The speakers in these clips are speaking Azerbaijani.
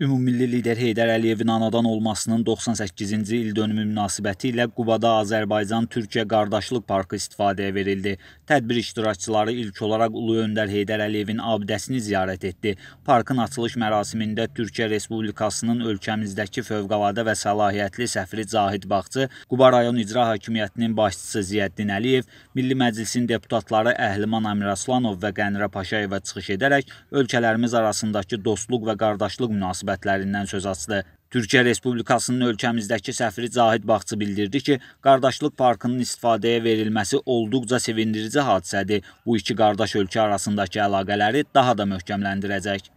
Ümummilli lider Heydər Əliyevin anadan olmasının 98-ci il dönümü münasibəti ilə Qubada Azərbaycan-Türkiyə Qardaşlıq Parkı istifadəyə verildi. Tədbir iştirakçıları ilk olaraq Ulu Öndər Heydər Əliyevin abidəsini ziyarət etdi. Parkın açılış mərasimində Türkiyə Respublikasının ölkəmizdəki fövqəladə və səlahiyyətli səfiri Cahid Baxçı, Quba rayon icra hakimiyyətinin başçısı Ziyəddin Əliyev, Milli Məclisin deputatları Əhliman Əmiraslanov və Qənirə Paşayevə çıxış edərək ölkələrimiz arasındakı dostluq və qardaşlıq münasibəti münasibətlərindən söz açdı. Türkiyə Respublikasının ölkəmizdəki səfiri Cahid Bağçı bildirdi ki, qardaşlıq parkının istifadəyə verilməsi olduqca sevindirici hadisədir. Bu iki qardaş ölkə arasındakı əlaqələri daha da möhkəmləndirəcək.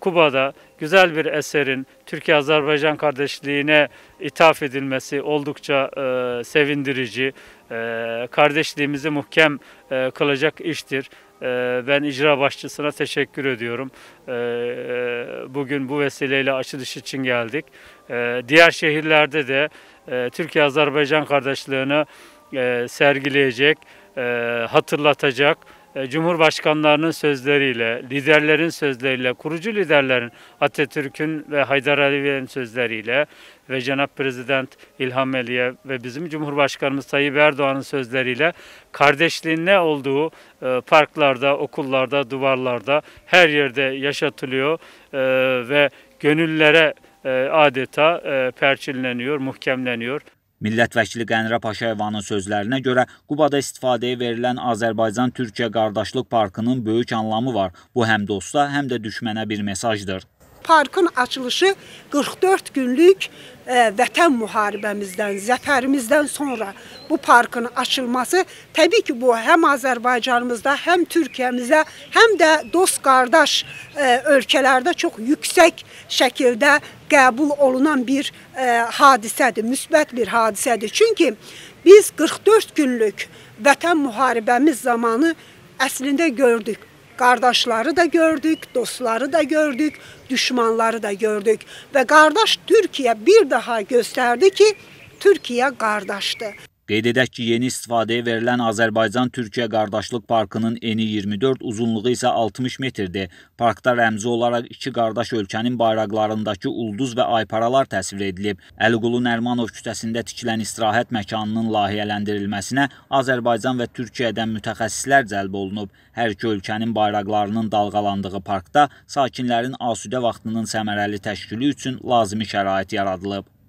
Kuba'da güzel bir eserin Türkiye-Azerbaycan kardeşliğine ithaf edilmesi oldukça e, sevindirici, e, kardeşliğimizi muhkem e, kılacak iştir. Ee, ben icra başçısına teşekkür ediyorum. Ee, bugün bu vesileyle açılış için geldik. Ee, diğer şehirlerde de e, Türkiye-Azerbaycan kardeşliğini e, sergileyecek, e, hatırlatacak e, Cumhurbaşkanlarının sözleriyle, liderlerin sözleriyle, kurucu liderlerin Atatürk'ün ve Haydar Aliyev'in sözleriyle ve Cenab-ı Prezident İlham Aliye ve bizim Cumhurbaşkanımız Tayyip Erdoğan'ın sözleriyle kardeşliğin ne olduğu e, parklarda, okullarda, duvarlarda her yerde yaşatılıyor e, ve gönüllere adeta perçinleniyor, muhkemleniyor. Millət vəkili Qənirə Paşayevanın sözlərinə görə Qubada istifadəyə verilən Azərbaycan-Türkiyə qardaşlıq parkının böyük anlamı var. Bu həm dosta, həm də düşmənə bir mesajdır. Parkın açılışı 44 günlük ə, e, vətən müharibəmizdən, zəfərimizdən sonra bu parkın açılması təbii ki, bu həm Azərbaycanımızda, həm Türkiyəmizdə, həm də dost qardaş ə, e, ölkələrdə çox yüksək şəkildə qəbul olunan bir ə, e, hadisədir, müsbət bir hadisədir. Çünki biz 44 günlük vətən müharibəmiz zamanı əslində gördük Kardeşleri de gördük, dostları da gördük, düşmanları da gördük. Ve kardeş Türkiye bir daha gösterdi ki Türkiye kardeşti. Qeyd edək ki, yeni istifadəyə verilən Azərbaycan-Türkiyə Qardaşlıq Parkının eni 24, uzunluğu isə 60 metrdir. Parkda rəmzi olaraq iki qardaş ölkənin bayraqlarındakı ulduz və ayparalar təsvir edilib. Əliqulu Nərmanov kütəsində tikilən istirahət məkanının layihələndirilməsinə Azərbaycan və Türkiyədən mütəxəssislər cəlb olunub. Hər iki ölkənin bayraqlarının dalğalandığı parkda sakinlərin asudə vaxtının səmərəli təşkili üçün lazımi şərait yaradılıb.